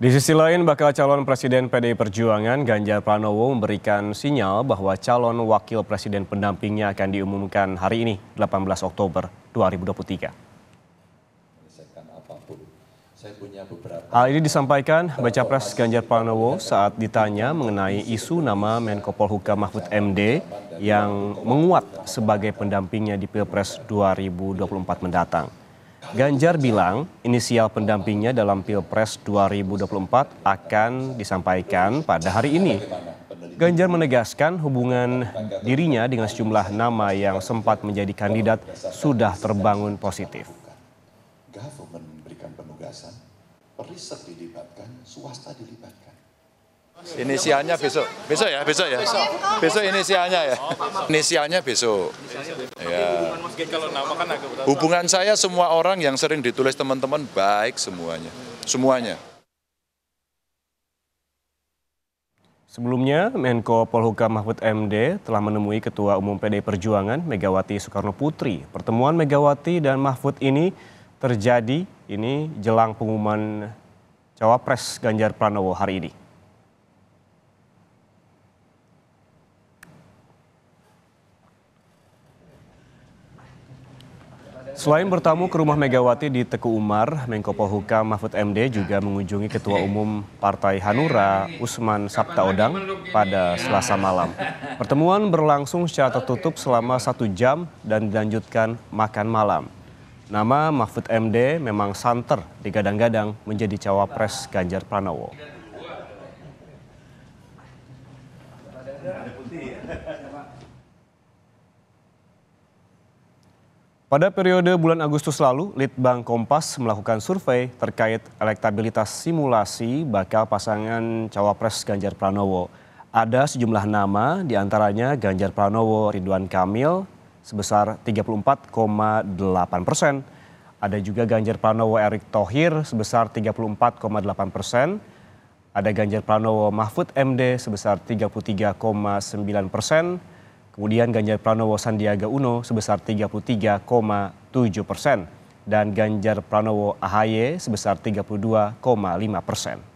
Di sisi lain, bakal calon Presiden PDI Perjuangan Ganjar Pranowo memberikan sinyal bahwa calon wakil presiden pendampingnya akan diumumkan hari ini, 18 Oktober 2023. Hal ini disampaikan Baca Pres Ganjar Pranowo saat ditanya mengenai isu nama Menko Polhukam Mahfud MD yang menguat sebagai pendampingnya di Pilpres 2024 mendatang. Ganjar bilang inisial pendampingnya dalam Pilpres 2024 akan disampaikan pada hari ini. Ganjar menegaskan hubungan dirinya dengan sejumlah nama yang sempat menjadi kandidat sudah terbangun positif. Government memberikan penugasan, dilibatkan, swasta dilibatkan. Inisialnya besok, besok ya, besok ya, besok inisialnya ya, oh, inisialnya besok. Ya. Kan Hubungan saya semua orang yang sering ditulis teman-teman baik semuanya. Semuanya. Sebelumnya, Menko Polhukam Mahfud MD telah menemui Ketua Umum PD Perjuangan Megawati Soekarno Putri. Pertemuan Megawati dan Mahfud ini terjadi ini jelang pengumuman Cawapres Ganjar Pranowo hari ini. Selain bertamu ke rumah Megawati di Teku Umar, Menko Polhukam Mahfud MD juga mengunjungi Ketua Umum Partai Hanura Usman Sabtaodang pada Selasa malam. Pertemuan berlangsung secara tertutup selama satu jam dan dilanjutkan makan malam. Nama Mahfud MD memang santer digadang-gadang menjadi cawapres Ganjar Pranowo. Pada periode bulan Agustus lalu, Litbang Kompas melakukan survei terkait elektabilitas simulasi bakal pasangan cawapres Ganjar Pranowo. Ada sejumlah nama, diantaranya Ganjar Pranowo Ridwan Kamil sebesar 34,8 persen. Ada juga Ganjar Pranowo Erick Thohir sebesar 34,8 persen. Ada Ganjar Pranowo Mahfud MD sebesar 33,9 persen Kemudian Ganjar Pranowo Sandiaga Uno sebesar 33,7 persen dan Ganjar Pranowo Ahaye sebesar 32,5 persen.